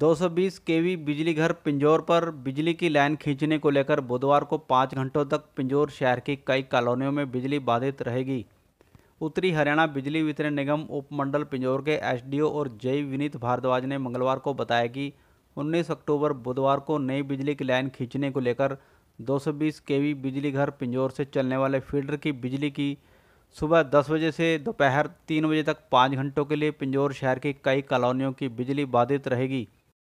220 केवी बिजली घर पिंजौर पर बिजली की लाइन खींचने को लेकर बुधवार को पाँच घंटों तक पिंजौर शहर की कई कॉलोनियों में बिजली बाधित रहेगी उत्तरी हरियाणा बिजली वितरण निगम उपमंडल पिंजौर के एसडीओ और जय विनीत भारद्वाज ने मंगलवार को बताया कि 19 अक्टूबर बुधवार को नई बिजली की लाइन खींचने को लेकर 220 केवी बिजली घर पिंजौर से चलने वाले फील्डर की बिजली की सुबह 10 बजे से दोपहर 3 बजे तक 5 घंटों के लिए पिंजौर शहर की कई कॉलोनियों की बिजली बाधित रहेगी